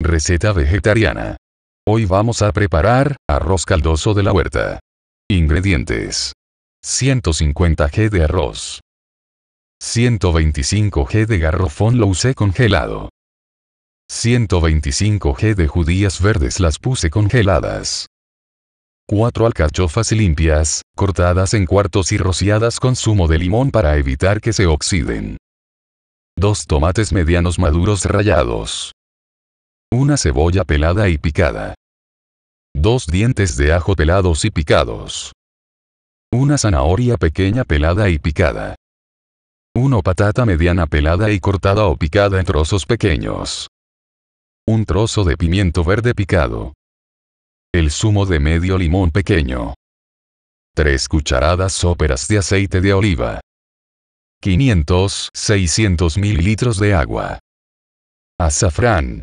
Receta vegetariana. Hoy vamos a preparar arroz caldoso de la huerta. Ingredientes. 150 g de arroz. 125 g de garrofón lo usé congelado. 125 g de judías verdes las puse congeladas. 4 alcachofas limpias, cortadas en cuartos y rociadas con zumo de limón para evitar que se oxiden. 2 tomates medianos maduros rallados. Una cebolla pelada y picada. Dos dientes de ajo pelados y picados. Una zanahoria pequeña pelada y picada. Una patata mediana pelada y cortada o picada en trozos pequeños. Un trozo de pimiento verde picado. El zumo de medio limón pequeño. Tres cucharadas soperas de aceite de oliva. 500-600 mililitros de agua. Azafrán